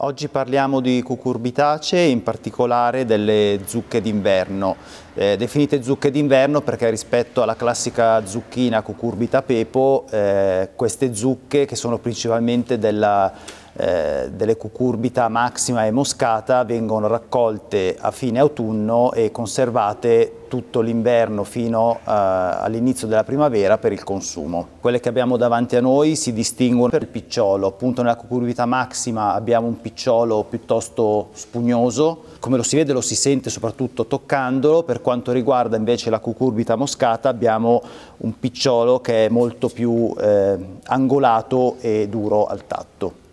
Oggi parliamo di cucurbitace e in particolare delle zucche d'inverno. Eh, definite zucche d'inverno perché rispetto alla classica zucchina cucurbita pepo, eh, queste zucche, che sono principalmente della eh, delle cucurbita maxima e moscata vengono raccolte a fine autunno e conservate tutto l'inverno fino eh, all'inizio della primavera per il consumo. Quelle che abbiamo davanti a noi si distinguono per il picciolo, appunto nella cucurbita maxima abbiamo un picciolo piuttosto spugnoso, come lo si vede lo si sente soprattutto toccandolo, per quanto riguarda invece la cucurbita moscata abbiamo un picciolo che è molto più eh, angolato e duro al tatto.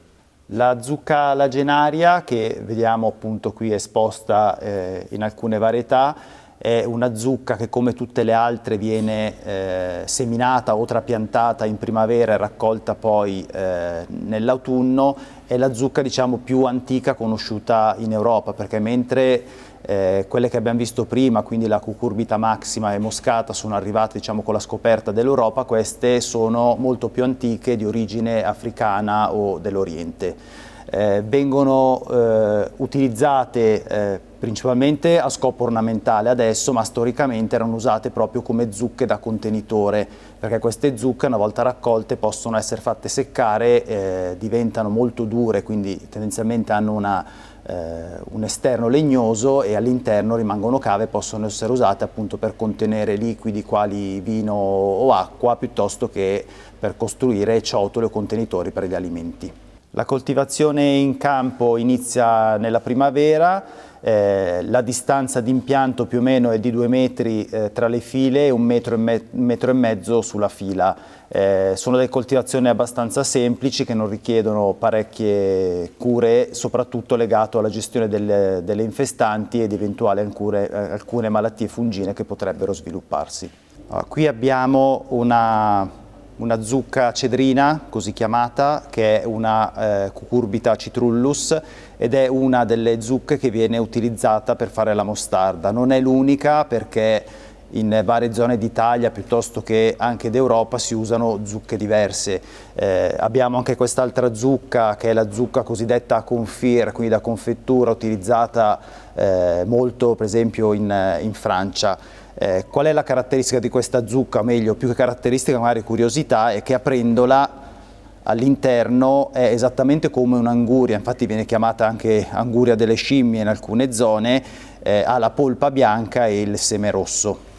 La zucca lagenaria che vediamo appunto qui esposta eh, in alcune varietà è una zucca che come tutte le altre viene eh, seminata o trapiantata in primavera e raccolta poi eh, nell'autunno, è la zucca diciamo, più antica conosciuta in Europa, perché mentre eh, quelle che abbiamo visto prima, quindi la cucurbita maxima e moscata, sono arrivate diciamo, con la scoperta dell'Europa, queste sono molto più antiche di origine africana o dell'Oriente eh, vengono eh, utilizzate eh, principalmente a scopo ornamentale adesso, ma storicamente erano usate proprio come zucche da contenitore, perché queste zucche una volta raccolte possono essere fatte seccare, eh, diventano molto dure, quindi tendenzialmente hanno una, eh, un esterno legnoso e all'interno rimangono cave, e possono essere usate appunto per contenere liquidi quali vino o acqua, piuttosto che per costruire ciotole o contenitori per gli alimenti. La coltivazione in campo inizia nella primavera, eh, la distanza di impianto più o meno è di due metri eh, tra le file e un metro e, me metro e mezzo sulla fila. Eh, sono delle coltivazioni abbastanza semplici che non richiedono parecchie cure, soprattutto legato alla gestione delle, delle infestanti ed eventuali alcune, alcune malattie fungine che potrebbero svilupparsi. Allora, qui abbiamo una una zucca cedrina, così chiamata, che è una eh, cucurbita citrullus ed è una delle zucche che viene utilizzata per fare la mostarda. Non è l'unica perché in varie zone d'Italia piuttosto che anche d'Europa si usano zucche diverse. Eh, abbiamo anche quest'altra zucca che è la zucca cosiddetta a confir, quindi da confettura utilizzata eh, molto per esempio in, in Francia. Eh, qual è la caratteristica di questa zucca, meglio, più che caratteristica, magari curiosità, è che aprendola all'interno è esattamente come un'anguria, infatti viene chiamata anche anguria delle scimmie in alcune zone, eh, ha la polpa bianca e il seme rosso.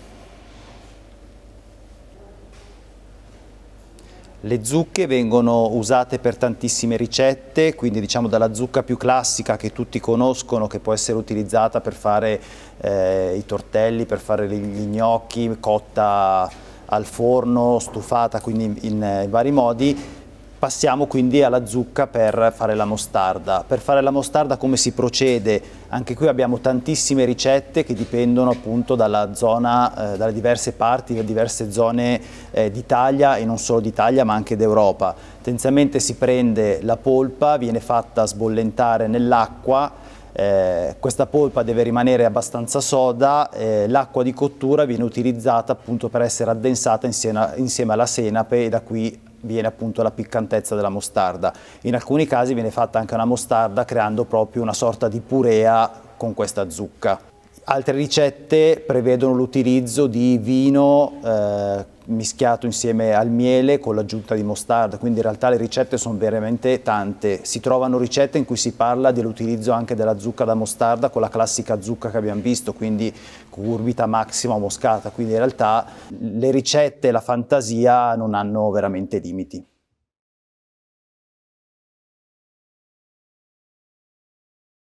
Le zucche vengono usate per tantissime ricette, quindi diciamo dalla zucca più classica che tutti conoscono, che può essere utilizzata per fare eh, i tortelli, per fare gli gnocchi, cotta al forno, stufata, quindi in, in vari modi, Passiamo quindi alla zucca per fare la mostarda. Per fare la mostarda come si procede? Anche qui abbiamo tantissime ricette che dipendono appunto dalla zona, eh, dalle diverse parti, da diverse zone eh, d'Italia e non solo d'Italia ma anche d'Europa. Tendenzialmente si prende la polpa, viene fatta sbollentare nell'acqua, eh, questa polpa deve rimanere abbastanza soda, eh, l'acqua di cottura viene utilizzata appunto per essere addensata insieme, insieme alla senape e da qui viene appunto la piccantezza della mostarda. In alcuni casi viene fatta anche una mostarda creando proprio una sorta di purea con questa zucca. Altre ricette prevedono l'utilizzo di vino eh, mischiato insieme al miele con l'aggiunta di mostarda, quindi in realtà le ricette sono veramente tante. Si trovano ricette in cui si parla dell'utilizzo anche della zucca da mostarda con la classica zucca che abbiamo visto, quindi curbita massima o moscata, quindi in realtà le ricette e la fantasia non hanno veramente limiti.